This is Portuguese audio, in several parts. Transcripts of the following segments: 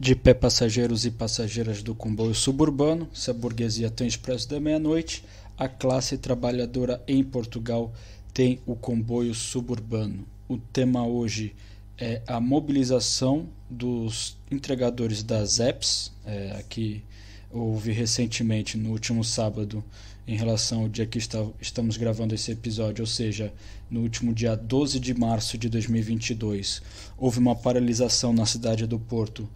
De pé, passageiros e passageiras do comboio suburbano, se a burguesia tem expresso da meia-noite, a classe trabalhadora em Portugal tem o comboio suburbano. O tema hoje é a mobilização dos entregadores das apps, é, aqui houve recentemente, no último sábado, em relação ao dia que está, estamos gravando esse episódio, ou seja, no último dia 12 de março de 2022, houve uma paralisação na cidade do Porto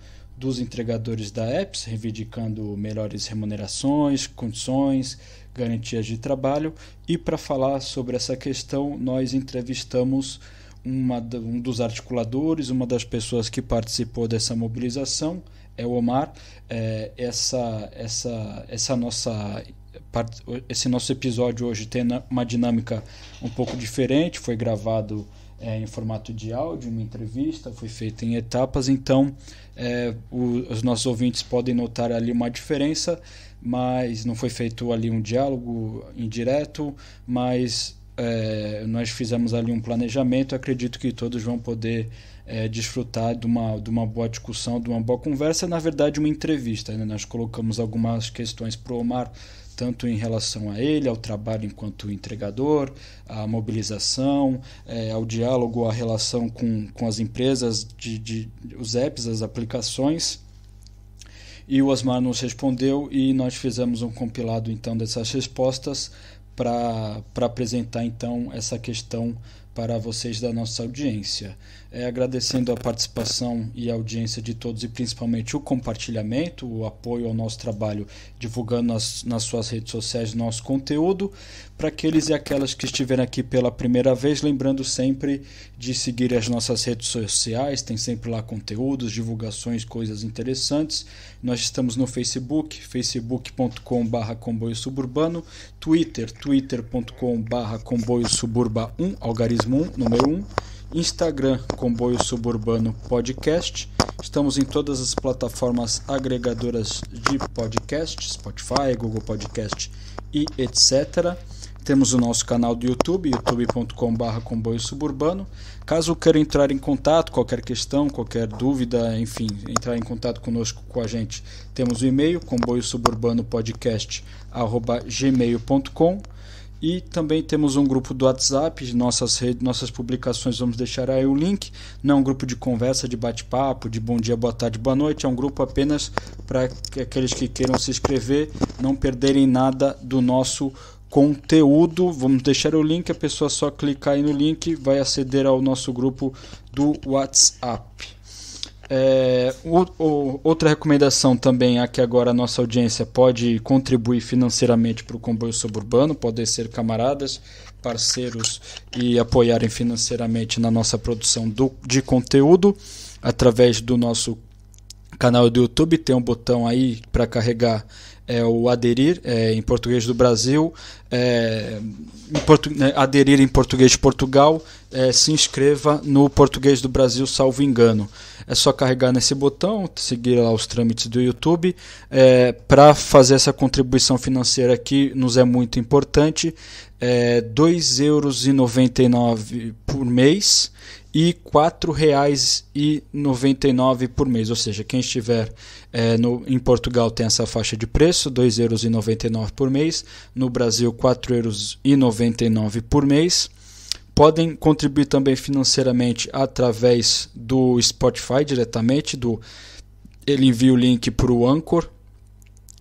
dos entregadores da EPS, reivindicando melhores remunerações, condições, garantias de trabalho. E para falar sobre essa questão, nós entrevistamos uma, um dos articuladores, uma das pessoas que participou dessa mobilização, é o Omar. É, essa, essa, essa nossa esse nosso episódio hoje tem uma dinâmica um pouco diferente, foi gravado é, em formato de áudio, uma entrevista, foi feita em etapas, então é, o, os nossos ouvintes podem notar ali uma diferença, mas não foi feito ali um diálogo indireto, mas é, nós fizemos ali um planejamento, acredito que todos vão poder é, desfrutar de uma, de uma boa discussão, de uma boa conversa, na verdade uma entrevista, né? nós colocamos algumas questões para o Omar tanto em relação a ele, ao trabalho enquanto entregador, à mobilização, é, ao diálogo, à relação com, com as empresas, de, de, os apps, as aplicações. E o Osmar nos respondeu e nós fizemos um compilado então dessas respostas para apresentar então essa questão para vocês da nossa audiência. É, agradecendo a participação e a audiência de todos e principalmente o compartilhamento, o apoio ao nosso trabalho, divulgando nas, nas suas redes sociais nosso conteúdo. Para aqueles e aquelas que estiverem aqui pela primeira vez, lembrando sempre de seguir as nossas redes sociais, tem sempre lá conteúdos, divulgações, coisas interessantes. Nós estamos no Facebook, facebook.com.br comboio suburbano, Twitter, twitter.com.br comboio suburba 1, algarismo 1, número 1. Instagram Comboio Suburbano Podcast. Estamos em todas as plataformas agregadoras de podcast, Spotify, Google Podcast e etc. Temos o nosso canal do YouTube, youtube.com.br comboio suburbano. Caso queira entrar em contato, qualquer questão, qualquer dúvida, enfim, entrar em contato conosco, com a gente, temos o e-mail comboio suburbano e também temos um grupo do WhatsApp, nossas redes, nossas publicações, vamos deixar aí o link. Não é um grupo de conversa, de bate-papo, de bom dia, boa tarde, boa noite, é um grupo apenas para aqueles que queiram se inscrever, não perderem nada do nosso conteúdo. Vamos deixar o link, a pessoa só clicar aí no link vai aceder ao nosso grupo do WhatsApp. É, o, o, outra recomendação também é que agora a nossa audiência pode contribuir financeiramente para o comboio suburbano, podem ser camaradas, parceiros e apoiarem financeiramente na nossa produção do, de conteúdo através do nosso canal do YouTube. Tem um botão aí para carregar é o aderir é, em português do Brasil, é, em portu, né, aderir em português de Portugal, é, se inscreva no português do Brasil, salvo engano. É só carregar nesse botão, seguir lá os trâmites do YouTube. É, Para fazer essa contribuição financeira que nos é muito importante, é, 2,99 euros por mês e R$ 4,99 por mês. Ou seja, quem estiver é, no, em Portugal tem essa faixa de preço, R$ 2,99 por mês. No Brasil, R$ 4,99 por mês. Podem contribuir também financeiramente através do Spotify diretamente. Do, ele envia o link para o Anchor,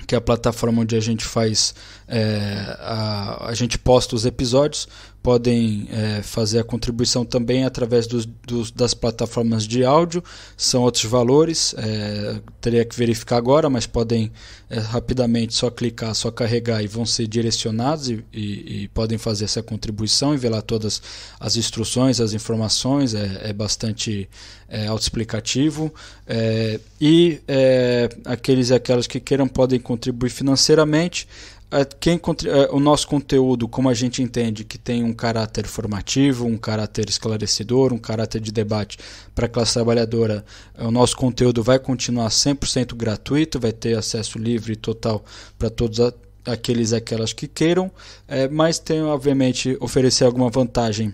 que é a plataforma onde a gente faz, é, a, a gente posta os episódios podem é, fazer a contribuição também através dos, dos, das plataformas de áudio, são outros valores, é, teria que verificar agora, mas podem é, rapidamente só clicar, só carregar e vão ser direcionados e, e, e, podem fazer essa contribuição e ver lá todas as instruções, as informações, é, é bastante é, autoexplicativo. É, e é, aqueles e aquelas que queiram podem contribuir financeiramente. É, quem é, o nosso conteúdo, como a gente entende, que tem um caráter formativo, um caráter esclarecedor, um caráter de debate para a classe trabalhadora, é, o nosso conteúdo vai continuar 100% gratuito, vai ter acesso livre e total para todos a, aqueles e aquelas que queiram, é, mas tem, obviamente, oferecer alguma vantagem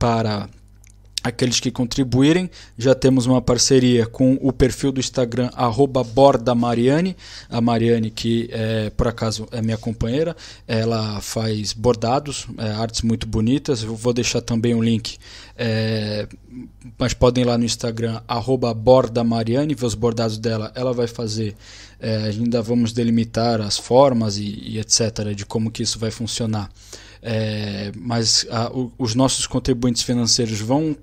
para aqueles que contribuírem. Já temos uma parceria com o perfil do Instagram @bordamariane, a Mariane que é, por acaso é minha companheira, ela faz bordados, é, artes muito bonitas. Eu vou deixar também um link, é, mas podem ir lá no Instagram @bordamariane ver os bordados dela. Ela vai fazer é, ainda vamos delimitar as formas e, e etc de como que isso vai funcionar. É, mas a, o, os nossos contribuintes financeiros vão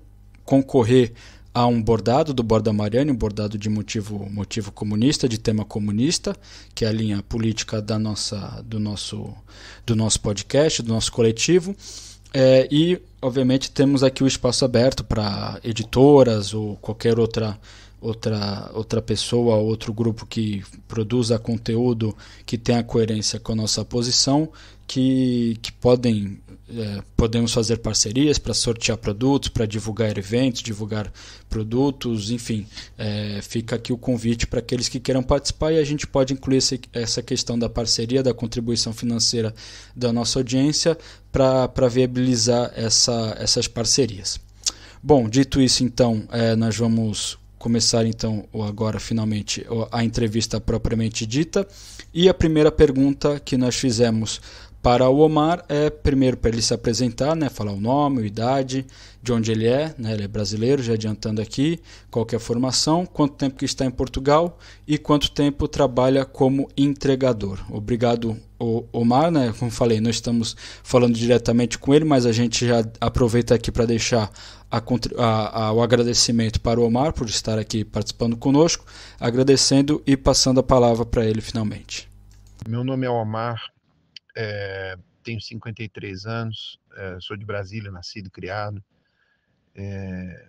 concorrer a um bordado do Borda Mariani, um bordado de motivo, motivo comunista, de tema comunista, que é a linha política da nossa, do, nosso, do nosso podcast, do nosso coletivo. É, e, obviamente, temos aqui o espaço aberto para editoras ou qualquer outra, outra, outra pessoa, outro grupo que produza conteúdo que tenha coerência com a nossa posição, que, que podem é, podemos fazer parcerias para sortear produtos, para divulgar eventos, divulgar produtos, enfim, é, fica aqui o convite para aqueles que queiram participar e a gente pode incluir esse, essa questão da parceria, da contribuição financeira da nossa audiência para viabilizar essa, essas parcerias. Bom, dito isso, então, é, nós vamos começar então agora finalmente a entrevista propriamente dita e a primeira pergunta que nós fizemos para o Omar é primeiro para ele se apresentar, né, falar o nome, a idade, de onde ele é, né, ele é brasileiro, já adiantando aqui, qual é a formação, quanto tempo que está em Portugal e quanto tempo trabalha como entregador. Obrigado, Omar, né, como falei, nós estamos falando diretamente com ele, mas a gente já aproveita aqui para deixar a, a, a, o agradecimento para o Omar por estar aqui participando conosco, agradecendo e passando a palavra para ele finalmente. Meu nome é Omar é, tenho 53 anos, é, sou de Brasília, nascido e criado. É,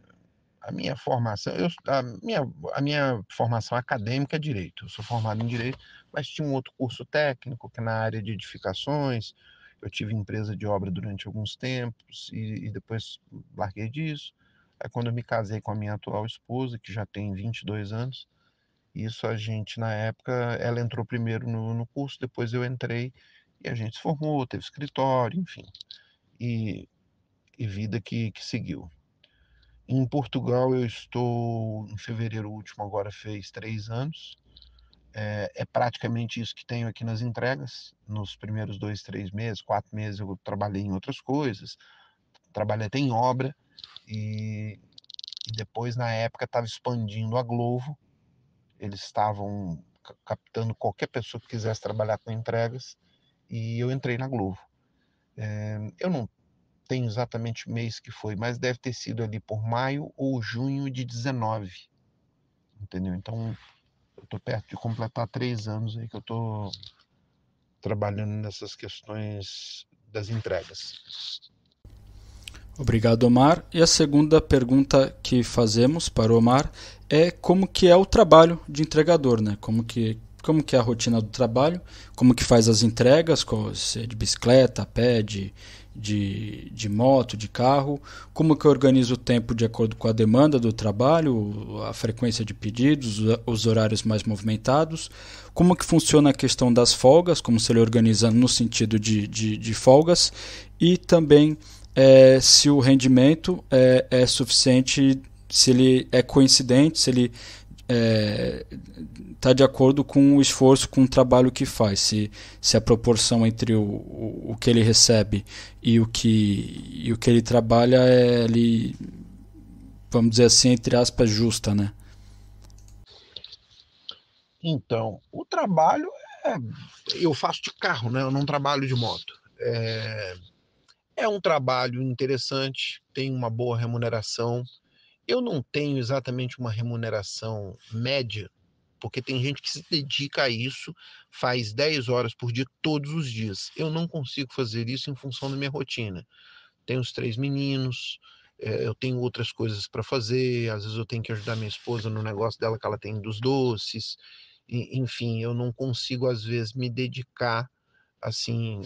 a minha formação, eu, a, minha, a minha formação acadêmica é direito. Eu sou formado em direito, mas tinha um outro curso técnico que é na área de edificações. Eu tive empresa de obra durante alguns tempos e, e depois larguei disso. Aí quando eu me casei com a minha atual esposa, que já tem 22 anos, isso a gente na época, ela entrou primeiro no, no curso, depois eu entrei e a gente se formou, teve escritório, enfim. E, e vida que, que seguiu. Em Portugal eu estou, em fevereiro último, agora fez três anos. É, é, praticamente isso que tenho aqui nas entregas. Nos primeiros dois, três meses, quatro meses eu trabalhei em outras coisas, trabalhei até em obra e, e depois na época estava expandindo a Globo. Eles estavam captando qualquer pessoa que quisesse trabalhar com entregas e eu entrei na Globo. É, eh, eu não tenho exatamente o mês que foi, mas deve ter sido ali por maio ou junho de 19, entendeu? Então, eu estou perto de completar três anos aí que eu estou trabalhando nessas questões das entregas. Obrigado, Omar. E a segunda pergunta que fazemos para o Omar é como que é o trabalho de entregador, né? Como que, como que é a rotina do trabalho, como que faz as entregas, se é de bicicleta, pé, de, de, de moto, de carro, como que eu organizo o tempo de acordo com a demanda do trabalho, a frequência de pedidos, os horários mais movimentados, como que funciona a questão das folgas, como se ele organiza no sentido de, de, de folgas, e também é, se o rendimento é, é suficiente, se ele é coincidente, se ele está é, tá de acordo com o esforço, com o trabalho que faz. Se, se a proporção entre o, o, o que ele recebe e o que, e o que ele trabalha é ali, vamos dizer assim, entre aspas, justa, né? Então, o trabalho é, eu faço de carro, né? Eu não trabalho de moto. É, é um trabalho interessante, tem uma boa remuneração, eu não tenho exatamente uma remuneração média, porque tem gente que se dedica a isso, faz 10 horas por dia todos os dias. Eu não consigo fazer isso em função da minha rotina. Tenho os três meninos, eh, eu tenho outras coisas para fazer, às vezes eu tenho que ajudar minha esposa no negócio dela que ela tem dos doces, enfim, eu não consigo às vezes me dedicar assim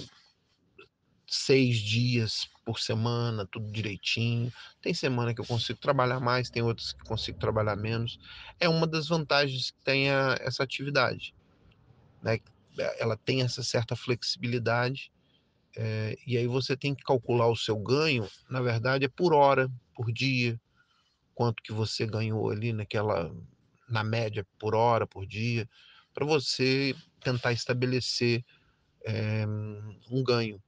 seis dias por semana, tudo direitinho. Tem semana que eu consigo trabalhar mais, tem outras que consigo trabalhar menos. É uma das vantagens que tem a, essa atividade. Né? É, ela tem essa certa flexibilidade, é, e aí você tem que calcular o seu ganho, na verdade, é por hora, por dia, quanto que você ganhou ali naquela, na média, por hora, por dia, para você tentar estabelecer é, um ganho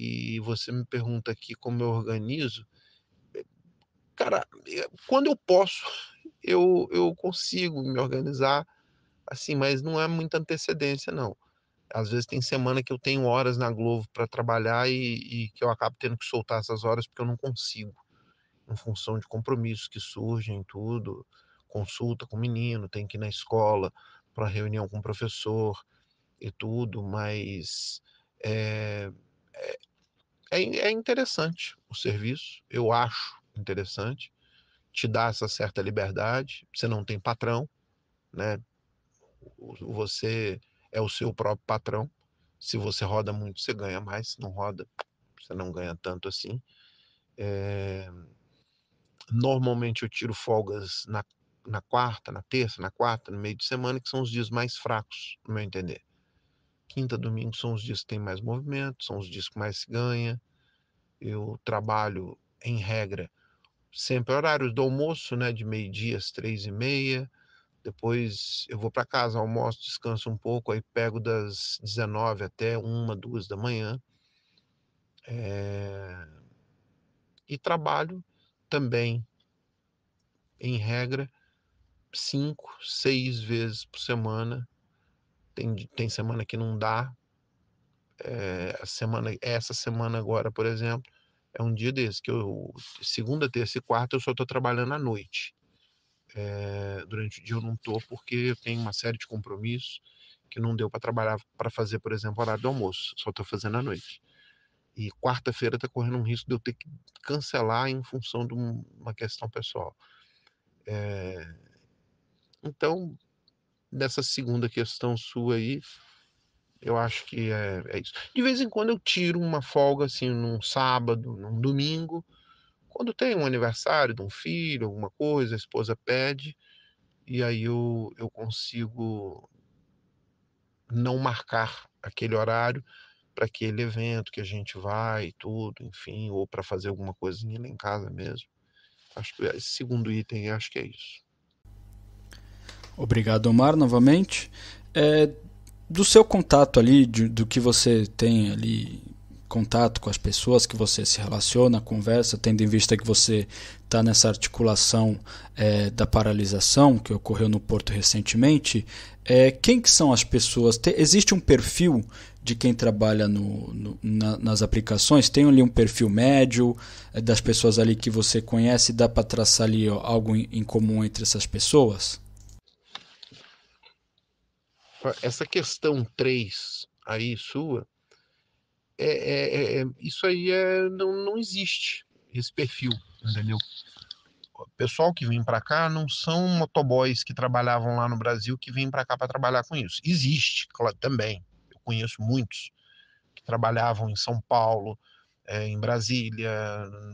e você me pergunta aqui como eu organizo. Eh, cara, eh, quando eu posso, eu, eu consigo me organizar assim, mas não é muita antecedência, não. Às vezes tem semana que eu tenho horas na Globo para trabalhar e, e, que eu acabo tendo que soltar essas horas porque eu não consigo, em função de compromissos que surgem, tudo, consulta com o menino, tem que ir na escola para reunião com o professor e tudo, mas é, é, é interessante o serviço, eu acho interessante. Te dá essa certa liberdade, você não tem patrão, né? Você é o seu próprio patrão. Se você roda muito, você ganha mais. Se não roda, você não ganha tanto assim. É... Normalmente eu tiro folgas na, na quarta, na terça, na quarta, no meio de semana, que são os dias mais fracos, no meu entender. Quinta, domingo são os dias que tem mais movimento, são os dias que mais se ganha. Eu trabalho, em regra, sempre horários do almoço, né? De meio-dia às três e meia. Depois eu vou para casa, almoço, descanso um pouco, aí pego das 19 até uma, duas da manhã. É... E trabalho também, em regra, cinco, seis vezes por semana tem, tem semana que não dá. É, semana, essa semana agora, por exemplo, é um dia desse que eu segunda, terça e quarta eu só estou trabalhando à noite. É, durante o dia eu não estou porque eu tenho uma série de compromissos que não deu para trabalhar para fazer, por exemplo, horário do almoço. Só estou fazendo à noite. E quarta-feira está correndo um risco de eu ter que cancelar em função de uma questão pessoal. É, então dessa segunda questão sua aí, eu acho que é, é, isso. De vez em quando eu tiro uma folga, assim, num sábado, num domingo, quando tem um aniversário de um filho, alguma coisa, a esposa pede, e aí eu, eu consigo não marcar aquele horário para aquele evento que a gente vai e tudo, enfim, ou para fazer alguma coisinha lá em casa mesmo. Acho que é, esse segundo item, acho que é isso. Obrigado, Omar, novamente. É, do seu contato ali, de, do que você tem ali contato com as pessoas que você se relaciona, conversa, tendo em vista que você está nessa articulação é, da paralisação que ocorreu no Porto recentemente, é, quem que são as pessoas? Te, existe um perfil de quem trabalha no, no na, nas aplicações? Tem ali um perfil médio é, das pessoas ali que você conhece? Dá para traçar ali ó, algo em, em comum entre essas pessoas? essa questão 3 aí sua, é, é, é, é, isso aí é, não, não existe, esse perfil, entendeu? O pessoal que vem para cá não são motoboys que trabalhavam lá no Brasil que vêm para cá para trabalhar com isso. Existe, claro, também. Eu conheço muitos que trabalhavam em São Paulo, é, em Brasília,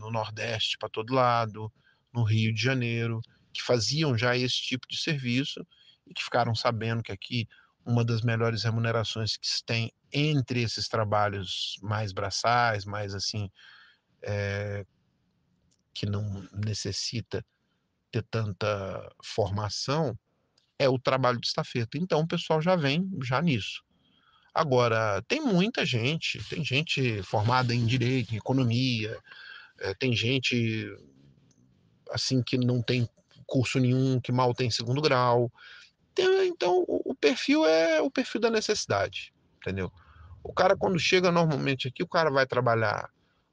no Nordeste, para todo lado, no Rio de Janeiro, que faziam já esse tipo de serviço e que ficaram sabendo que aqui uma das melhores remunerações que se tem entre esses trabalhos mais braçais, mais assim, é, que não necessita ter tanta formação, é o trabalho de estafeta. Então o pessoal já vem já nisso. Agora, tem muita gente, tem gente formada em direito, em economia, é, tem gente assim que não tem curso nenhum, que mal tem segundo grau, então, então o perfil é o perfil da necessidade, entendeu? O cara, quando chega normalmente aqui, o cara vai trabalhar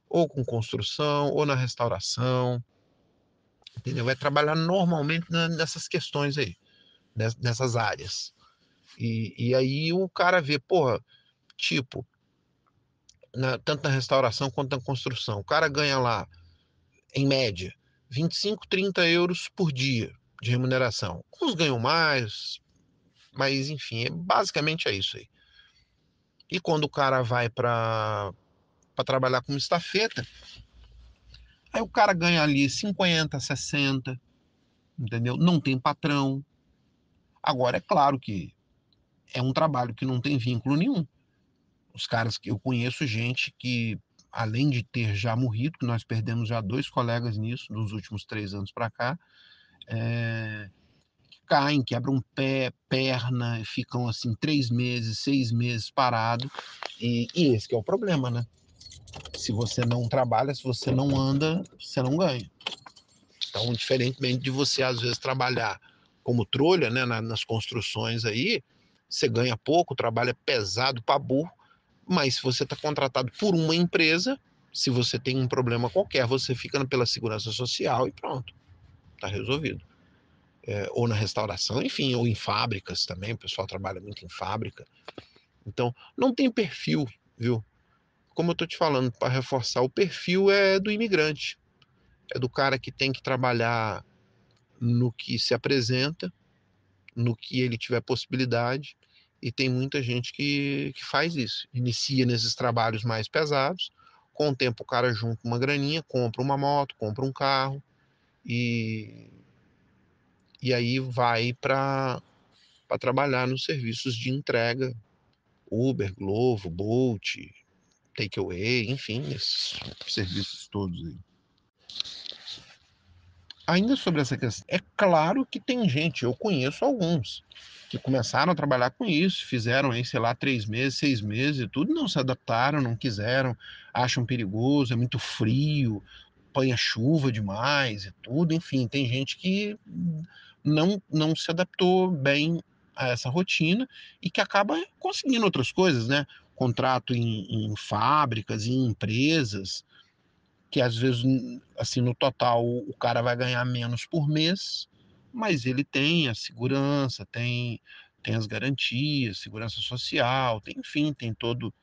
ou com construção, ou na restauração, entendeu? Vai trabalhar normalmente nessas questões aí, nessas áreas. E, e aí o cara vê, porra, tipo, na, tanto na restauração quanto na construção, o cara ganha lá, em média, 25, 30 euros por dia de remuneração. Uns ganham mais, mas enfim, é, basicamente é isso aí. E quando o cara vai para trabalhar como estafeta, aí o cara ganha ali 50, 60, entendeu? Não tem patrão. Agora, é claro que é um trabalho que não tem vínculo nenhum. Os caras que eu conheço, gente que, além de ter já morrido, que nós perdemos já dois colegas nisso, nos últimos três anos para cá, é, que caem, quebram pé, perna, ficam assim três meses, seis meses parado. E, e esse é o problema, né? Se você não trabalha, se você não anda, você não ganha. Então, diferentemente de você às vezes trabalhar como trolha, né, nas construções aí, você ganha pouco, o trabalho é pesado para burro, mas se você está contratado por uma empresa, se você tem um problema qualquer, você fica pela segurança social e pronto está resolvido. É, ou na restauração, enfim, ou em fábricas também, o pessoal trabalha muito em fábrica. Então, não tem perfil, viu? Como eu estou te falando, para reforçar, o perfil é do imigrante, é do cara que tem que trabalhar no que se apresenta, no que ele tiver possibilidade, e tem muita gente que, que faz isso. Inicia nesses trabalhos mais pesados, com o tempo o cara junta uma graninha, compra uma moto, compra um carro, e, e aí vai para trabalhar nos serviços de entrega, Uber, Glovo, Bolt, Takeaway, enfim, esses serviços todos aí. Ainda sobre essa questão, é claro que tem gente, eu conheço alguns, que começaram a trabalhar com isso, fizeram aí, sei lá, três meses, seis meses e tudo, não se adaptaram, não quiseram, acham perigoso, é muito frio, apanha chuva demais e tudo, enfim, tem gente que não, não se adaptou bem a essa rotina e que acaba conseguindo outras coisas, né? Contrato em, em fábricas, em empresas, que às vezes, assim, no total o cara vai ganhar menos por mês, mas ele tem a segurança, tem, tem as garantias, segurança social, tem, enfim, tem todo,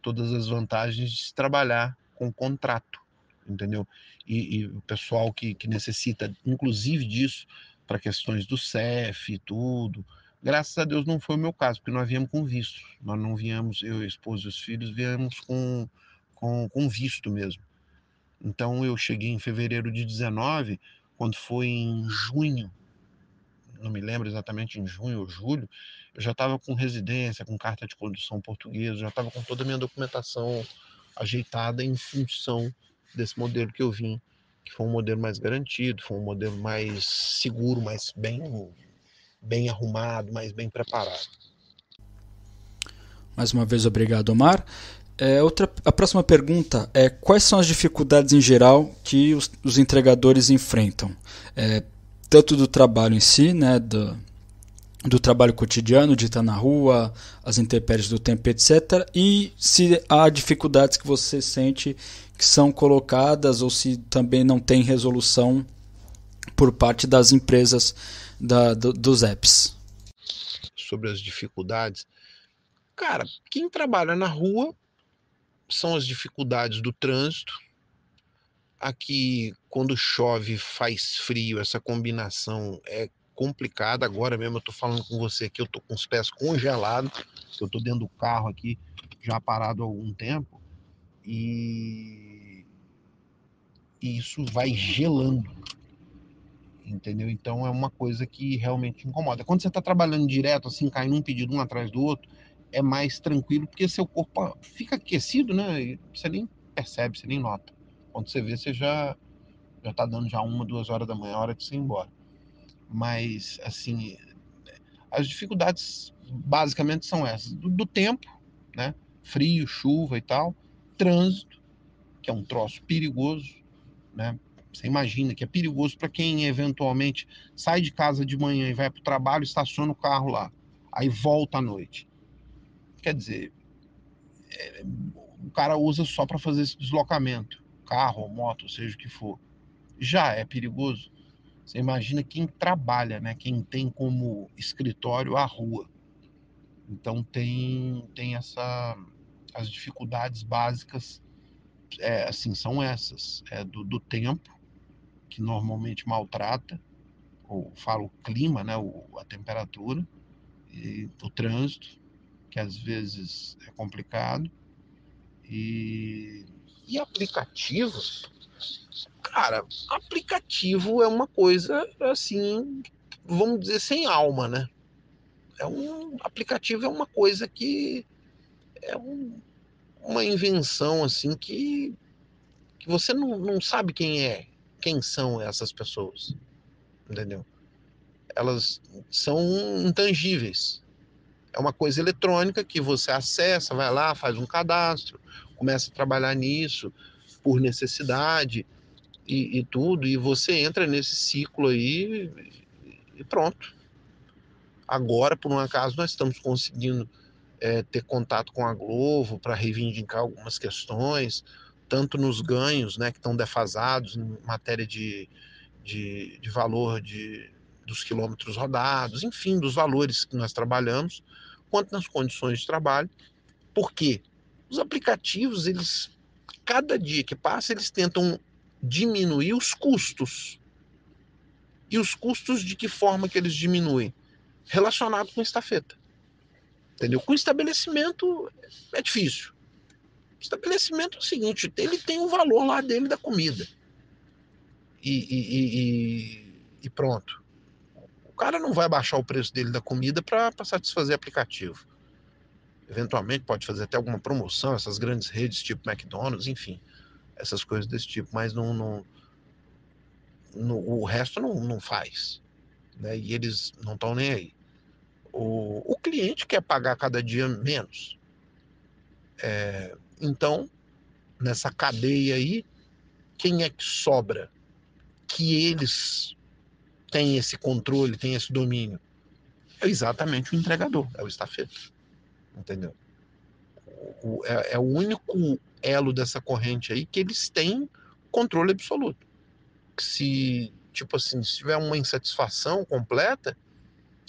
todas as vantagens de se trabalhar com contrato entendeu? E, e o pessoal que, que necessita, inclusive, disso para questões do CEF e tudo. Graças a Deus não foi o meu caso, porque nós viemos com visto. Nós não viemos, eu, a esposa e os filhos, viemos com, com, com visto mesmo. Então eu cheguei em fevereiro de 19, quando foi em junho, não me lembro exatamente em junho ou julho, eu já estava com residência, com carta de condução portuguesa, já estava com toda a minha documentação ajeitada em função desse modelo que eu vim, que foi um modelo mais garantido, foi um modelo mais seguro, mais bem, bem arrumado, mais bem preparado. Mais uma vez, obrigado, Omar. É, outra, a próxima pergunta é quais são as dificuldades em geral que os, os entregadores enfrentam, é, tanto do trabalho em si, né, do, do trabalho cotidiano, de estar na rua, as intempéries do tempo, etc. E se há dificuldades que você sente que são colocadas ou se também não tem resolução por parte das empresas da, do, dos apps. Sobre as dificuldades, cara, quem trabalha na rua são as dificuldades do trânsito. Aqui, quando chove, faz frio, essa combinação é complicada. Agora mesmo eu tô falando com você aqui, eu tô com os pés congelados, eu tô dentro do carro aqui, já parado há algum tempo e, e isso vai gelando, entendeu? Então é uma coisa que realmente incomoda. Quando você está trabalhando direto, assim, caindo um pedido um atrás do outro, é mais tranquilo, porque seu corpo fica aquecido, né? E você nem percebe, você nem nota. Quando você vê, você já já está dando já uma, duas horas da manhã, é hora de você ir embora. Mas, assim, as dificuldades basicamente são essas: do, do tempo, né? Frio, chuva e tal, trânsito, que é um troço perigoso, né? Você imagina que é perigoso para quem eventualmente sai de casa de manhã e vai para o trabalho, estaciona o carro lá, aí volta à noite. Quer dizer, é, o cara usa só para fazer esse deslocamento, carro, moto, seja o que for. Já é perigoso. Você imagina quem trabalha, né? Quem tem como escritório a rua. Então tem tem essa as dificuldades básicas é, assim são essas é do, do, tempo que normalmente maltrata ou falo clima né o, a temperatura e o trânsito que às vezes é complicado e e aplicativos cara aplicativo é uma coisa assim vamos dizer sem alma né é um aplicativo é uma coisa que é um, uma invenção assim que, que você não, não sabe quem é, quem são essas pessoas, entendeu? Elas são intangíveis. É uma coisa eletrônica que você acessa, vai lá, faz um cadastro, começa a trabalhar nisso por necessidade e, e tudo, e você entra nesse ciclo aí e pronto. Agora, por um acaso, nós estamos conseguindo é, ter contato com a Globo para reivindicar algumas questões, tanto nos ganhos né, que estão defasados em matéria de, de, de valor de, dos quilômetros rodados, enfim, dos valores que nós trabalhamos, quanto nas condições de trabalho. porque Os aplicativos, eles, cada dia que passa, eles tentam diminuir os custos. E os custos de que forma que eles diminuem? Relacionado com estafeta. Entendeu? Com estabelecimento é difícil. Estabelecimento é o seguinte, ele tem o um valor lá dele da comida. E, e, e, e, pronto. O cara não vai baixar o preço dele da comida para satisfazer aplicativo. Eventualmente pode fazer até alguma promoção, essas grandes redes tipo McDonald's, enfim, essas coisas desse tipo, mas não, não o resto não, não faz. Né? E eles não estão nem aí. O, o cliente quer pagar cada dia menos. É, então, nessa cadeia aí, quem é que sobra? Que eles têm esse controle, têm esse domínio? É exatamente o entregador, é o estafeto. Entendeu? O, é, é o único elo dessa corrente aí que eles têm controle absoluto. Se, tipo assim, se tiver uma insatisfação completa,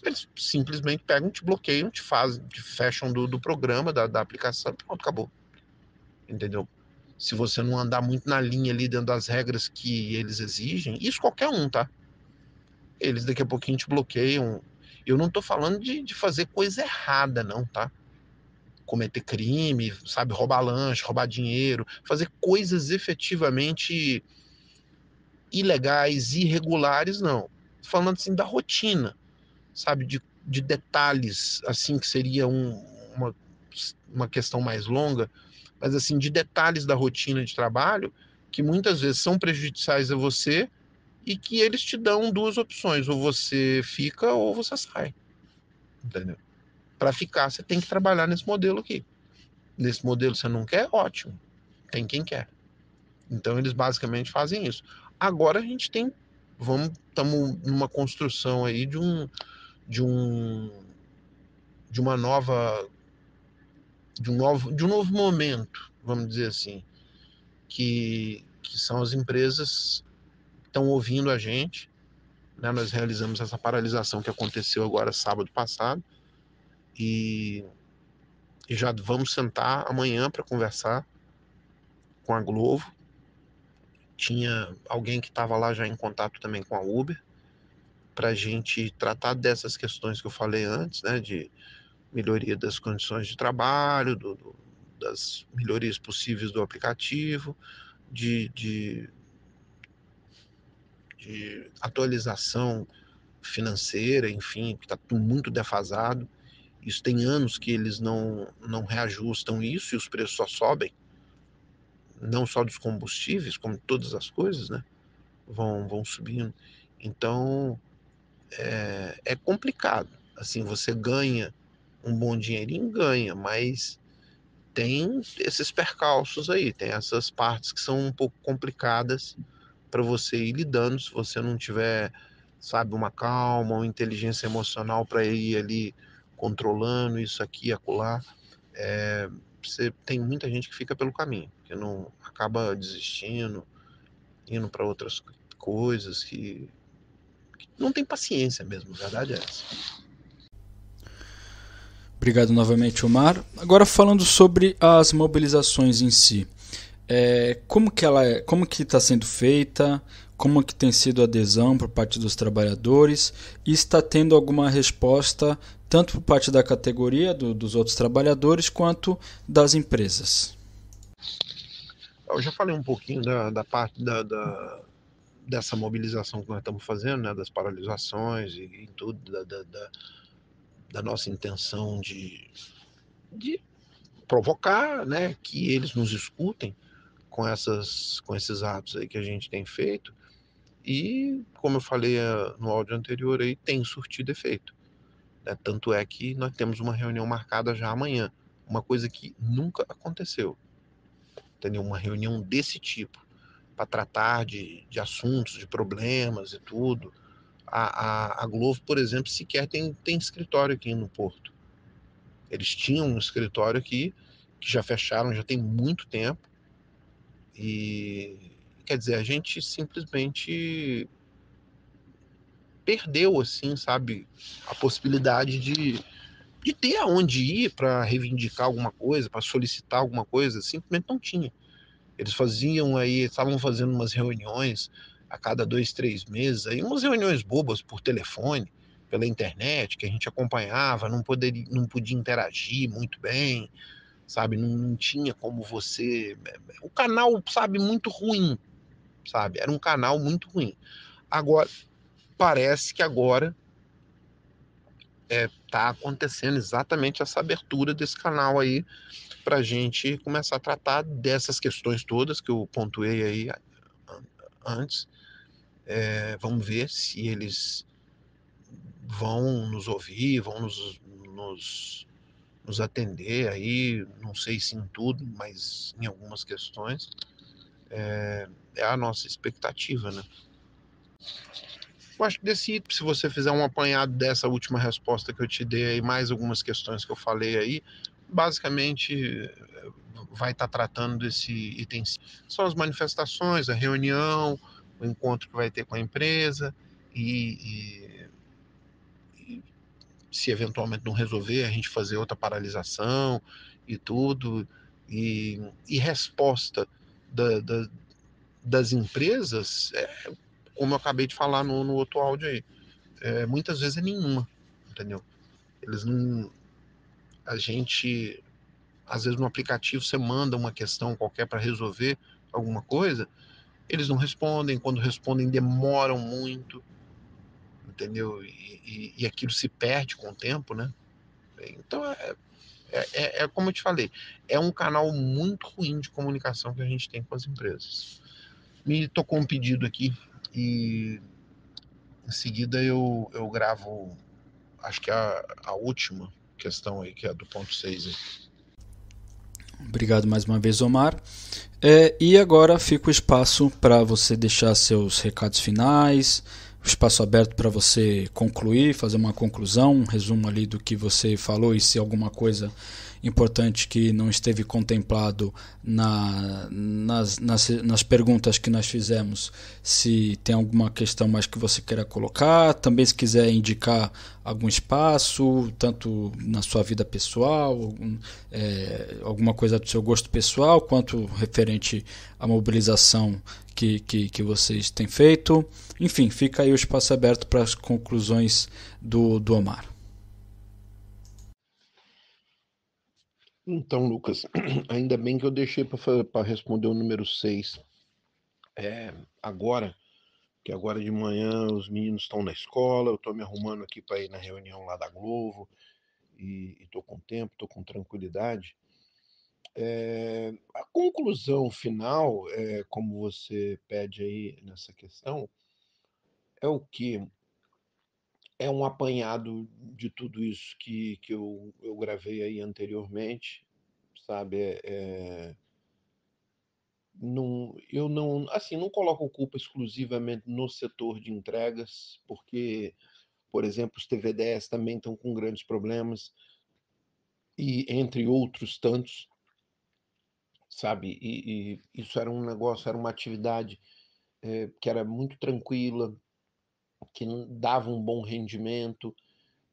eles simplesmente pegam, te bloqueiam, te fazem, te fecham do, do programa, da, da aplicação, pronto, acabou. Entendeu? Se você não andar muito na linha ali dentro das regras que eles exigem, isso qualquer um, tá? Eles daqui a pouquinho te bloqueiam. Eu não tô falando de, de fazer coisa errada, não, tá? Cometer crime, sabe? Roubar lanche, roubar dinheiro, fazer coisas efetivamente ilegais, irregulares, não. Tô falando assim da rotina sabe, de, de detalhes, assim, que seria um, uma, uma questão mais longa, mas assim, de detalhes da rotina de trabalho que muitas vezes são prejudiciais a você e que eles te dão duas opções, ou você fica ou você sai. Entendeu? Para ficar, você tem que trabalhar nesse modelo aqui. Nesse modelo você não quer, ótimo. Tem quem quer. Então eles basicamente fazem isso. Agora a gente tem, vamos, estamos numa construção aí de um de um de uma nova de um novo de um novo momento, vamos dizer assim, que que são as empresas que estão ouvindo a gente, né? Nós realizamos essa paralisação que aconteceu agora sábado passado e, e já vamos sentar amanhã para conversar com a Globo. Tinha alguém que estava lá já em contato também com a Uber para a gente tratar dessas questões que eu falei antes, né, de melhoria das condições de trabalho, do, do, das melhorias possíveis do aplicativo, de, de, de atualização financeira, enfim, que está muito defasado. Isso tem anos que eles não, não reajustam isso e os preços só sobem, não só dos combustíveis, como todas as coisas, né? Vão, vão subindo. Então, é, é complicado. Assim, você ganha um bom dinheirinho, ganha, mas tem esses percalços aí, tem essas partes que são um pouco complicadas para você ir lidando se você não tiver, sabe, uma calma, uma inteligência emocional para ir ali controlando isso aqui, acolá. É, você tem muita gente que fica pelo caminho, que não acaba desistindo, indo para outras coisas que não tem paciência mesmo, a verdade é essa. Obrigado novamente, Omar. Agora falando sobre as mobilizações em si. É, como que ela é, como que está sendo feita, como que tem sido a adesão por parte dos trabalhadores e está tendo alguma resposta tanto por parte da categoria do, dos outros trabalhadores quanto das empresas. Eu já falei um pouquinho da, da parte da, da dessa mobilização que nós estamos fazendo, né, das paralisações e, e tudo, da, da, da, da, nossa intenção de, de provocar né, que eles nos escutem com, essas, com esses atos aí que a gente tem feito. E, como eu falei eh, no áudio anterior, aí tem surtido efeito. Né? Tanto é que nós temos uma reunião marcada já amanhã, uma coisa que nunca aconteceu. Entendeu? Uma reunião desse tipo para tratar de, de assuntos, de problemas e tudo. A, a, a, Globo, por exemplo, sequer tem, tem escritório aqui no Porto. Eles tinham um escritório aqui, que já fecharam já tem muito tempo. E quer dizer, a gente simplesmente perdeu, assim, sabe, a possibilidade de, de ter aonde ir para reivindicar alguma coisa, para solicitar alguma coisa, simplesmente não tinha. Eles faziam aí, estavam fazendo umas reuniões a cada dois, três meses, aí umas reuniões bobas por telefone, pela internet, que a gente acompanhava, não, poderia, não podia interagir muito bem, sabe? Não, não tinha como você. O canal, sabe, muito ruim, sabe? Era um canal muito ruim. Agora, parece que agora está é, tá acontecendo exatamente essa abertura desse canal aí para a gente começar a tratar dessas questões todas que eu pontuei aí antes. É, vamos ver se eles vão nos ouvir, vão nos, nos, nos atender aí, não sei se em tudo, mas em algumas questões. É, é a nossa expectativa, né? Eu acho que desse, se você fizer um apanhado dessa última resposta que eu te dei, mais algumas questões que eu falei aí, basicamente eh, vai estar tá tratando desse item. São as manifestações, a reunião, o encontro que vai ter com a empresa e, e, e se eventualmente não resolver, a gente fazer outra paralisação e tudo, e, e resposta da, da, das empresas é, como eu acabei de falar no, no outro áudio aí. É, muitas vezes é nenhuma, entendeu? Eles não. A gente, às vezes no aplicativo, você manda uma questão qualquer para resolver alguma coisa, eles não respondem. Quando respondem, demoram muito, entendeu? E, e, e aquilo se perde com o tempo, né? Então, é, é, é, é, como eu te falei, é um canal muito ruim de comunicação que a gente tem com as empresas. Me tocou um pedido aqui e em seguida eu, eu gravo, acho que é a, a última questão aí, que é a do ponto 6. Obrigado mais uma vez, Omar. É, e agora fica o espaço para você deixar seus recados finais, o espaço aberto para você concluir, fazer uma conclusão, um resumo ali do que você falou e se alguma coisa importante que não esteve contemplado na, nas, nas, nas perguntas que nós fizemos. Se tem alguma questão mais que você queira colocar, também se quiser indicar algum espaço, tanto na sua vida pessoal, algum, é, alguma coisa do seu gosto pessoal, quanto referente à mobilização que, que, que vocês têm feito. Enfim, fica aí o espaço aberto para as conclusões do, do Omar. Então, Lucas, ainda bem que eu deixei para responder o número 6 é, agora, que agora de manhã os meninos estão na escola, eu estou me arrumando aqui para ir na reunião lá da Globo, e estou com tempo, estou com tranquilidade. É, a conclusão final, é, como você pede aí nessa questão, é o que é um apanhado de tudo isso que, que eu, eu gravei aí anteriormente, sabe? É, não, eu não, assim, não coloco culpa exclusivamente no setor de entregas, porque, por exemplo, os TVDs também estão com grandes problemas, e entre outros tantos, sabe? E, e isso era um negócio, era uma atividade é, que era muito tranquila, que dava um bom rendimento.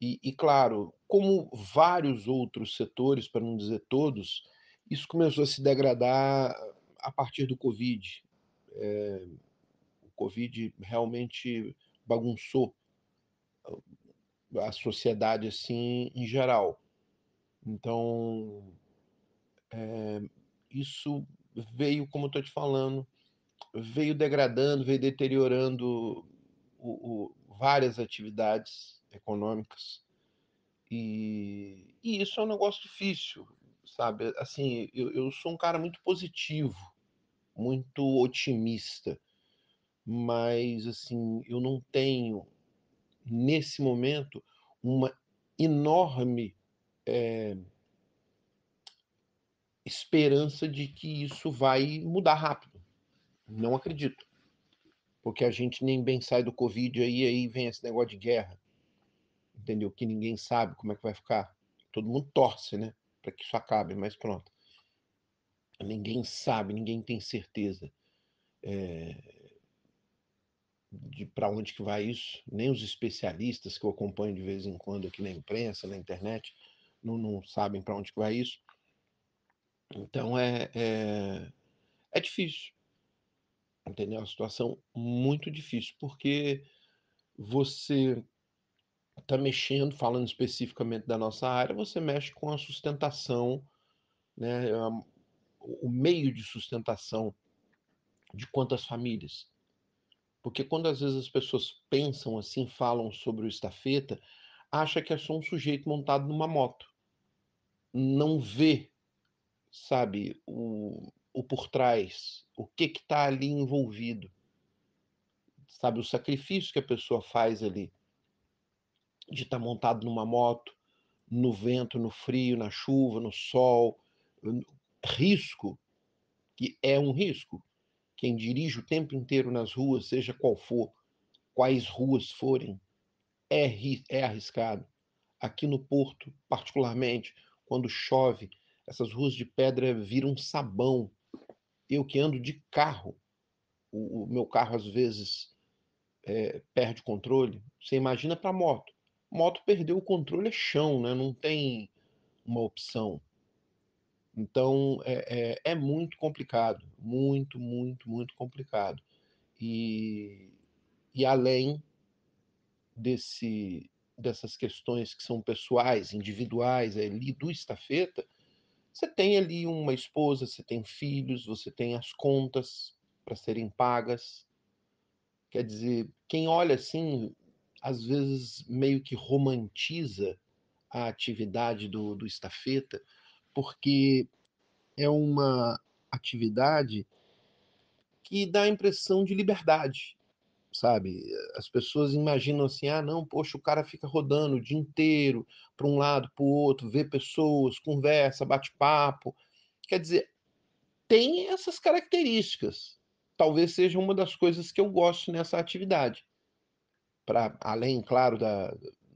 E, e, claro, como vários outros setores, para não dizer todos, isso começou a se degradar a partir do Covid. É, o Covid realmente bagunçou a sociedade assim em geral. Então, é, isso veio, como eu estou te falando, veio degradando, veio deteriorando o, o, várias atividades econômicas. E, e, isso é um negócio difícil, sabe? Assim, eu, eu sou um cara muito positivo, muito otimista, mas assim, eu não tenho nesse momento uma enorme é, esperança de que isso vai mudar rápido. Não acredito porque a gente nem bem sai do Covid aí, aí vem esse negócio de guerra, entendeu? Que ninguém sabe como é que vai ficar. Todo mundo torce, né? Para que isso acabe, mas pronto. Ninguém sabe, ninguém tem certeza é, de para onde que vai isso. Nem os especialistas que eu acompanho de vez em quando aqui na imprensa, na internet, não, não sabem para onde que vai isso. Então é, é, é difícil Entendeu? É uma situação muito difícil, porque você está mexendo, falando especificamente da nossa área, você mexe com a sustentação, né, é o meio de sustentação de quantas famílias. Porque quando às vezes as pessoas pensam assim, falam sobre o estafeta, acha que é só um sujeito montado numa moto. Não vê, sabe, o, o por trás, o que está ali envolvido. Sabe, o sacrifício que a pessoa faz ali, de estar tá montado numa moto, no vento, no frio, na chuva, no sol, risco, que é um risco. Quem dirige o tempo inteiro nas ruas, seja qual for, quais ruas forem, é, é arriscado. Aqui no Porto, particularmente, quando chove, essas ruas de pedra viram sabão eu que ando de carro, o, o meu carro às vezes é, perde controle. Você imagina para moto. Moto perdeu o controle é chão, né? não tem uma opção. Então é, é, é muito complicado, muito, muito, muito complicado. E, e além desse, dessas questões que são pessoais, individuais, ali do estafeta, você tem ali uma esposa, você tem filhos, você tem as contas para serem pagas. Quer dizer, quem olha assim, às vezes meio que romantiza a atividade do, do estafeta, porque é uma atividade que dá a impressão de liberdade sabe? Eh, as pessoas imaginam assim: ah, não, poxa, o cara fica rodando o dia inteiro para um lado, para o outro, vê pessoas, conversa, bate papo. Quer dizer, tem essas características. Talvez seja uma das coisas que eu gosto nessa atividade. Para além, claro, da,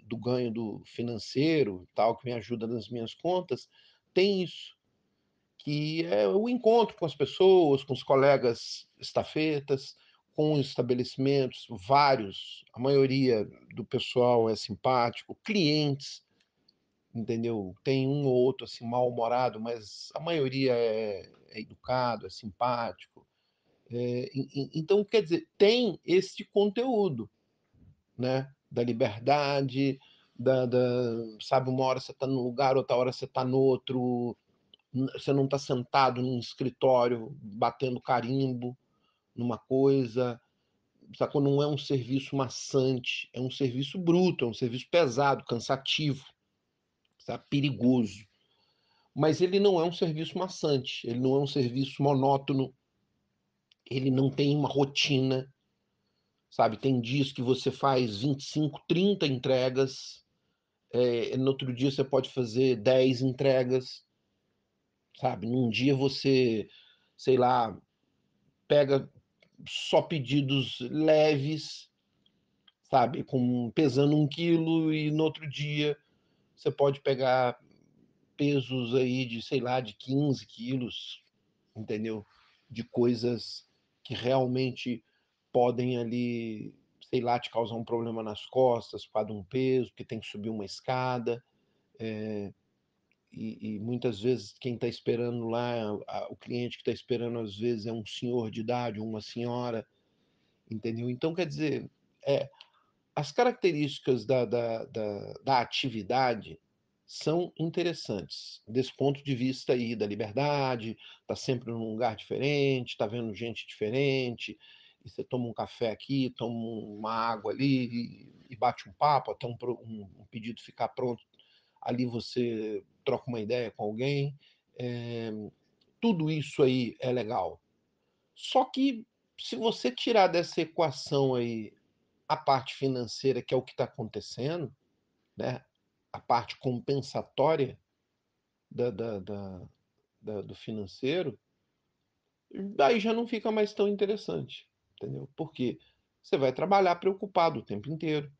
do ganho do financeiro, tal que me ajuda nas minhas contas, tem isso que é o encontro com as pessoas, com os colegas estafetas, com estabelecimentos, vários, a maioria do pessoal é simpático, clientes, entendeu? Tem um ou outro assim mal-humorado, mas a maioria é, é educado, é simpático. É, então, quer dizer, tem esse conteúdo, né? Da liberdade, da, da sabe, uma hora você está num lugar, outra hora você está no outro, você não está sentado num escritório batendo carimbo, numa coisa, sacou? Não é um serviço maçante, é um serviço bruto, é um serviço pesado, cansativo, sabe? perigoso. Mas ele não é um serviço maçante, ele não é um serviço monótono, ele não tem uma rotina, sabe? Tem dias que você faz 25, 30 entregas, é, no outro dia você pode fazer 10 entregas, sabe? Num dia você, sei lá, pega só pedidos leves, sabe? Com, pesando um quilo e no outro dia você pode pegar pesos aí de, sei lá, de 15 quilos, entendeu? De coisas que realmente podem ali, sei lá, te causar um problema nas costas, por um peso, porque tem que subir uma escada. É, e, e, muitas vezes quem está esperando lá, a, o cliente que está esperando às vezes é um senhor de idade, uma senhora, entendeu? Então, quer dizer, é, as características da, da, da, da atividade são interessantes desse ponto de vista aí da liberdade, está sempre num lugar diferente, está vendo gente diferente, e você toma um café aqui, toma uma água ali e bate um papo até um, um, um pedido ficar pronto ali você troca uma ideia com alguém. É, tudo isso aí é legal. Só que se você tirar dessa equação aí a parte financeira, que é o que está acontecendo, né? a parte compensatória da, da, da, da, do financeiro, daí já não fica mais tão interessante, entendeu? Porque você vai trabalhar preocupado o tempo inteiro.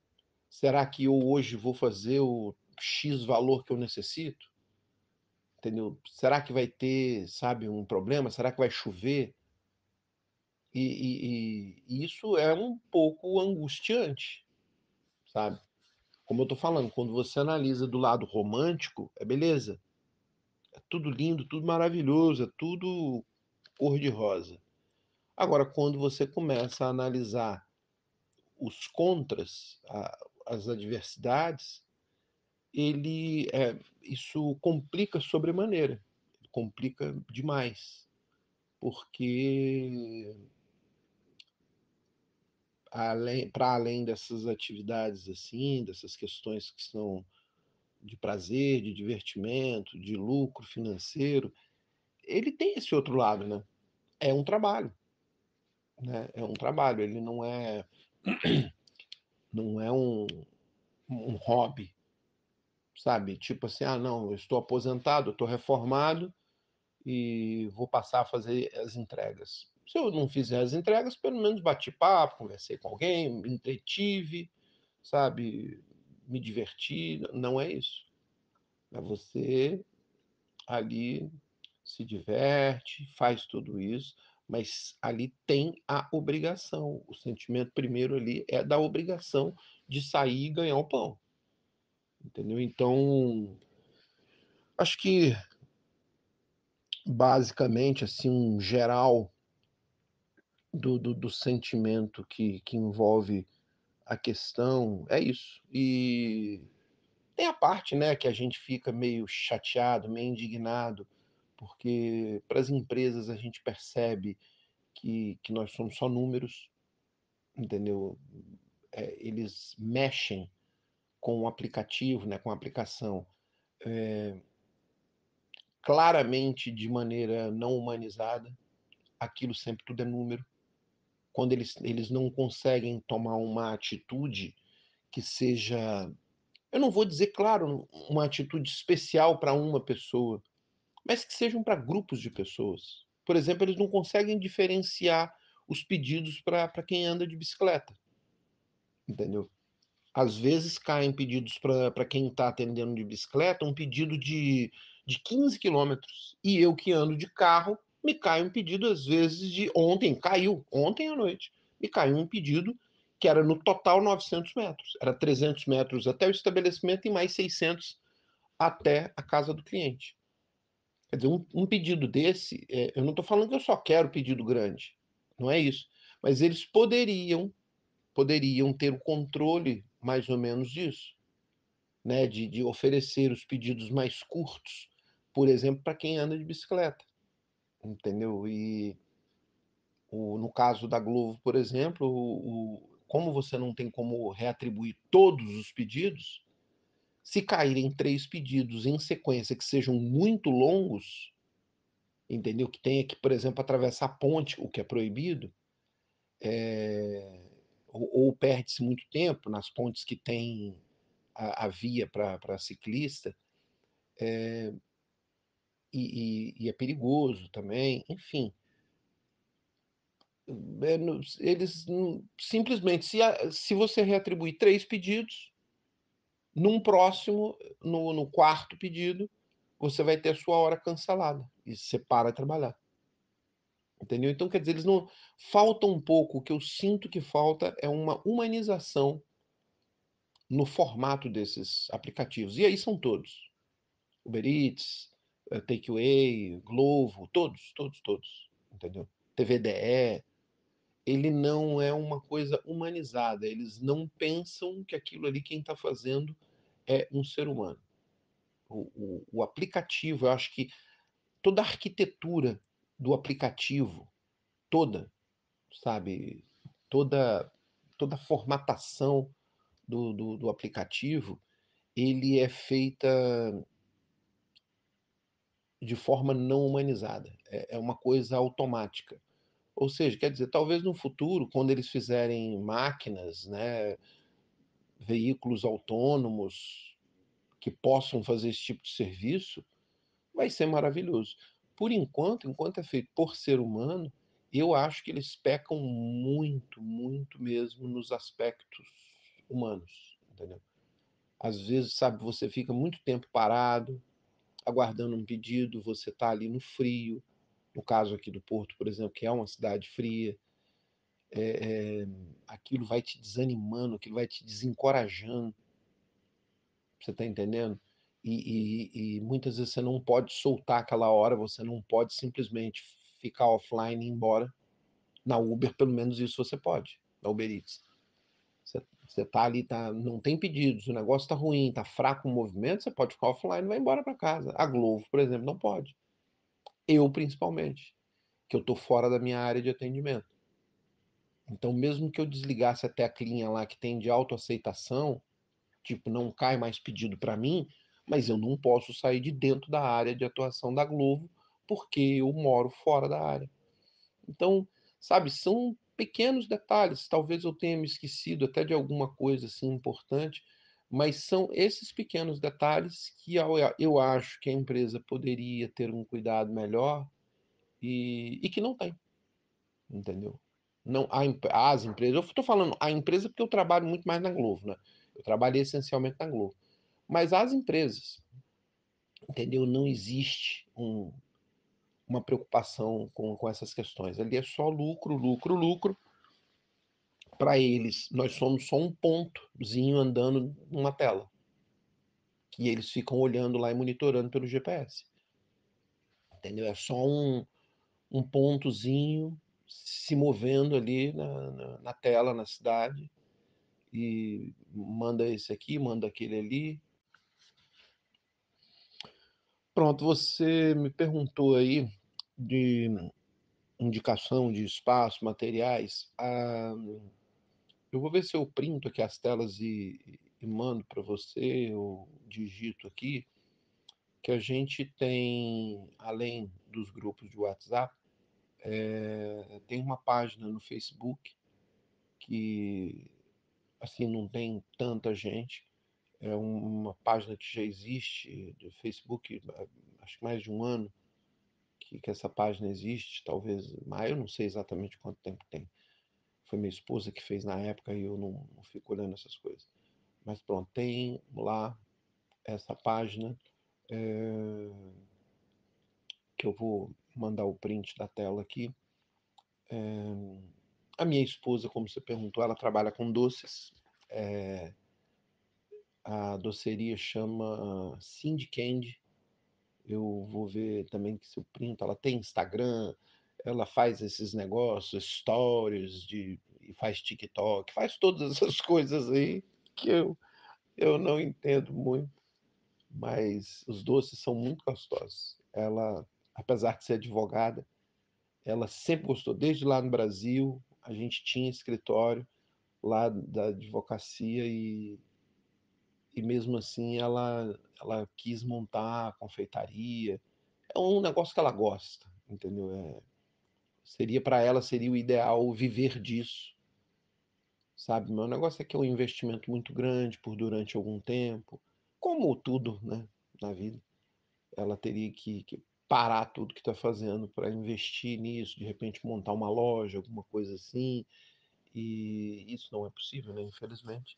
Será que eu hoje vou fazer o X valor que eu necessito? Entendeu? Será que vai ter, sabe, um problema? Será que vai chover? E, e, e isso é um pouco angustiante, sabe? Como eu estou falando, quando você analisa do lado romântico, é beleza. É tudo lindo, tudo maravilhoso, é tudo cor de rosa. Agora, quando você começa a analisar os contras, a, as adversidades, ele é, isso complica sobremaneira, complica demais, porque além, para além dessas atividades assim, dessas questões que são de prazer, de divertimento, de lucro financeiro, ele tem esse outro lado, né? É um trabalho, né? É um trabalho. Ele não é não é um, um hobby, sabe? Tipo assim, ah, não, eu estou aposentado, eu estou reformado e vou passar a fazer as entregas. Se eu não fizer as entregas, pelo menos bati papo, conversei com alguém, me entretive, sabe? Me diverti. Não é isso. É você ali se diverte, faz tudo isso, mas ali tem a obrigação. O sentimento primeiro ali é da obrigação de sair e ganhar o pão entendeu? Então, acho que basicamente assim um geral do, do, do sentimento que, que envolve a questão é isso. E tem a parte, né, que a gente fica meio chateado, meio indignado, porque para as empresas a gente percebe que, que nós somos só números, entendeu? É, eles mexem com um aplicativo, né, com a aplicação é, claramente de maneira não humanizada, aquilo sempre tudo é número. Quando eles, eles não conseguem tomar uma atitude que seja, eu não vou dizer, claro, uma atitude especial para uma pessoa, mas que sejam para grupos de pessoas. Por exemplo, eles não conseguem diferenciar os pedidos para quem anda de bicicleta. Entendeu? às vezes caem pedidos para quem está atendendo de bicicleta, um pedido de, de 15 quilômetros. E eu que ando de carro, me cai um pedido, às vezes, de ontem, caiu, ontem à noite, me caiu um pedido que era no total 900 metros. Era 300 metros até o estabelecimento e mais 600 até a casa do cliente. Quer dizer, um, um pedido desse, é, eu não estou falando que eu só quero pedido grande, não é isso. Mas eles poderiam, poderiam ter o controle mais ou menos disso, né? de, de oferecer os pedidos mais curtos, por exemplo, para quem anda de bicicleta, entendeu? E o, no caso da Globo, por exemplo, o, o, como você não tem como reatribuir todos os pedidos, se caírem três pedidos em sequência que sejam muito longos, entendeu? Que tenha que, por exemplo, atravessar a ponte, o que é proibido, é, ou, ou perde-se muito tempo nas pontes que tem a, a via para ciclista, é, e, e, e, é perigoso também, enfim. É, eles simplesmente, se, se você reatribuir três pedidos, num próximo, no, no quarto pedido, você vai ter a sua hora cancelada e você para de trabalhar. Entendeu? Então, quer dizer, eles não. Falta um pouco, o que eu sinto que falta é uma humanização no formato desses aplicativos. E aí são todos: Uber Eats, eh, Takeaway, Glovo, todos, todos, todos. Entendeu? TVDE. Ele não é uma coisa humanizada. Eles não pensam que aquilo ali, quem está fazendo, é um ser humano. O, o, o aplicativo, eu acho que toda a arquitetura do aplicativo toda, sabe? Toda toda a formatação do, do, do aplicativo ele é feita de forma não humanizada. É, é uma coisa automática. Ou seja, quer dizer, talvez no futuro, quando eles fizerem máquinas, né, veículos autônomos que possam fazer esse tipo de serviço, vai ser maravilhoso por enquanto, enquanto é feito por ser humano, eu acho que eles pecam muito, muito mesmo nos aspectos humanos, entendeu? Às vezes, sabe, você fica muito tempo parado, aguardando um pedido, você está ali no frio, no caso aqui do Porto, por exemplo, que é uma cidade fria, é, é, aquilo vai te desanimando, aquilo vai te desencorajando. Você está entendendo? e, e, e muitas vezes você não pode soltar aquela hora, você não pode simplesmente ficar offline e ir embora. Na Uber, pelo menos isso você pode, na Uber Eats. Você, você tá ali, tá, não tem pedidos, o negócio tá ruim, tá fraco o movimento, você pode ficar offline e vai embora para casa. A Globo, por exemplo, não pode. Eu, principalmente, que eu tô fora da minha área de atendimento. Então, mesmo que eu desligasse a teclinha lá que tem de autoaceitação, tipo, não cai mais pedido para mim, mas eu não posso sair de dentro da área de atuação da Globo porque eu moro fora da área. Então, sabe, são pequenos detalhes. Talvez eu tenha me esquecido até de alguma coisa assim importante, mas são esses pequenos detalhes que eu acho que a empresa poderia ter um cuidado melhor e, e que não tem, entendeu? Não a, as empresas. Eu estou falando a empresa porque eu trabalho muito mais na Globo, né? Eu trabalhei essencialmente na Globo mas as empresas. Entendeu? Não existe um, uma preocupação com, com essas questões. Ali é só lucro, lucro, lucro. Para eles, nós somos só um pontozinho andando numa tela. Que eles ficam olhando lá e monitorando pelo GPS. Entendeu? É só um, um pontozinho se movendo ali na, na, na tela, na cidade. E manda esse aqui, manda aquele ali, Pronto, você me perguntou aí de indicação de espaço, materiais. Ah, eu vou ver se eu printo aqui as telas e, e mando para você, eu digito aqui, que a gente tem, além dos grupos de WhatsApp, é, tem uma página no Facebook que, assim, não tem tanta gente, é uma página que já existe do Facebook, acho que mais de um ano que, que essa página existe, talvez mais, eu não sei exatamente quanto tempo tem. Foi minha esposa que fez na época e eu não, não fico olhando essas coisas. Mas pronto, tem lá essa página é, que eu vou mandar o print da tela aqui. É, a minha esposa, como você perguntou, ela trabalha com doces. É, a doceria chama ah, Cindy Candy. Eu vou ver também que se eu printo. Ela tá tem Instagram, ela faz esses negócios, stories, de, faz TikTok, faz todas essas coisas aí que eu, eu não entendo muito. Mas os doces são muito gostosos. Ela, apesar de ser advogada, ela sempre gostou. Desde lá no Brasil, a gente tinha escritório lá da advocacia e e mesmo assim ela, ela quis montar a confeitaria. É um negócio que ela gosta, entendeu? É, seria para ela seria o ideal viver disso, sabe? meu o negócio é que é um investimento muito grande por durante algum tempo, como tudo, né, na vida. Ela teria que, que parar tudo que está fazendo para investir nisso, de repente montar uma loja, alguma coisa assim. E isso não é possível, né? Infelizmente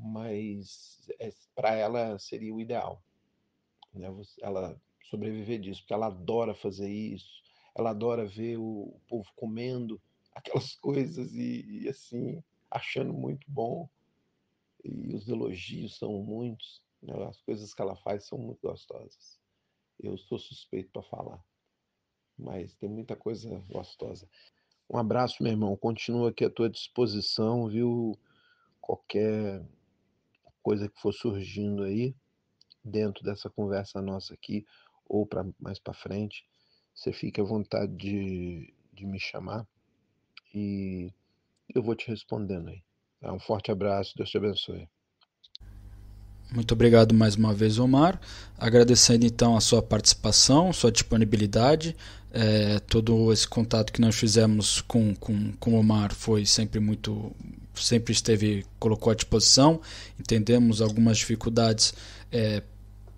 mas é, eh, para ela seria o ideal. Né? Ela sobreviver disso, porque ela adora fazer isso, ela adora ver o, povo comendo aquelas coisas e, e, assim, achando muito bom. E os elogios são muitos, né? as coisas que ela faz são muito gostosas. Eu sou suspeito para falar, mas tem muita coisa gostosa. Um abraço, meu irmão. Continua aqui à tua disposição, viu? Qualquer coisa que for surgindo aí dentro dessa conversa nossa aqui ou para mais para frente, você fica à vontade de, de me chamar e eu vou te respondendo aí. Tá? Um forte abraço, Deus te abençoe. Muito obrigado mais uma vez, Omar. Agradecendo então a sua participação, sua disponibilidade. É, todo esse contato que nós fizemos com, com, com Omar foi sempre muito. sempre esteve, colocou à disposição. Entendemos algumas dificuldades é,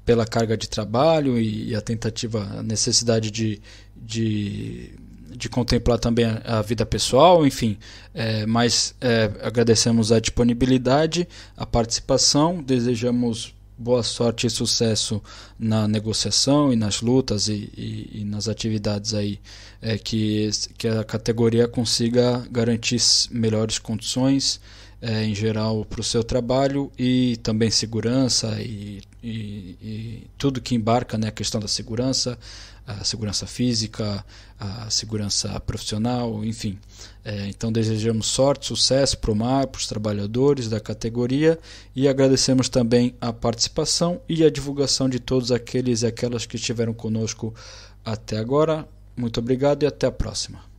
pela carga de trabalho e, e a tentativa, a necessidade de, de de contemplar também a, a vida pessoal, enfim. É, mas é, agradecemos a disponibilidade, a participação, desejamos boa sorte e sucesso na negociação e nas lutas e, e, e nas atividades aí é, que, que a categoria consiga garantir melhores condições é, em geral para o seu trabalho e também segurança e, e, e, tudo que embarca né, a questão da segurança, a segurança física, a segurança profissional, enfim. É, então desejamos sorte, sucesso para o mar, para os trabalhadores da categoria e agradecemos também a participação e a divulgação de todos aqueles e aquelas que estiveram conosco até agora. Muito obrigado e até a próxima.